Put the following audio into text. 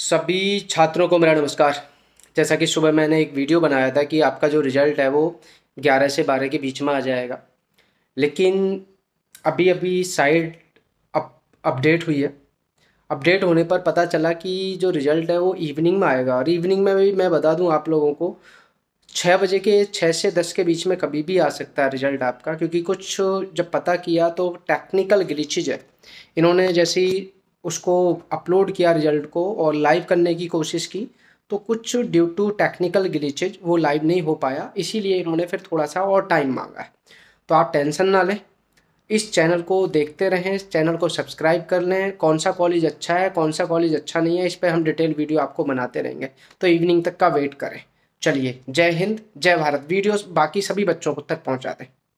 सभी छात्रों को मेरा नमस्कार जैसा कि सुबह मैंने एक वीडियो बनाया था कि आपका जो रिज़ल्ट है वो ग्यारह से बारह के बीच में आ जाएगा लेकिन अभी अभी साइड अप अपडेट हुई है अपडेट होने पर पता चला कि जो रिज़ल्ट है वो इवनिंग में आएगा और इवनिंग में भी मैं बता दूं आप लोगों को छः बजे के छः से दस के बीच में कभी भी आ सकता है रिज़ल्ट आपका क्योंकि कुछ जब पता किया तो टेक्निकल ग्लिचिज है इन्होंने जैसी उसको अपलोड किया रिजल्ट को और लाइव करने की कोशिश की तो कुछ ड्यू टू टेक्निकल ग्लिचेज वो लाइव नहीं हो पाया इसीलिए इन्होंने फिर थोड़ा सा और टाइम मांगा है तो आप टेंशन ना लें इस चैनल को देखते रहें इस चैनल को सब्सक्राइब कर लें कौन सा कॉलेज अच्छा है कौन सा कॉलेज अच्छा नहीं है इस पर हम डिटेल वीडियो आपको बनाते रहेंगे तो इवनिंग तक का वेट करें चलिए जय हिंद जय भारत वीडियोस बाकी सभी बच्चों को तक पहुंचा दें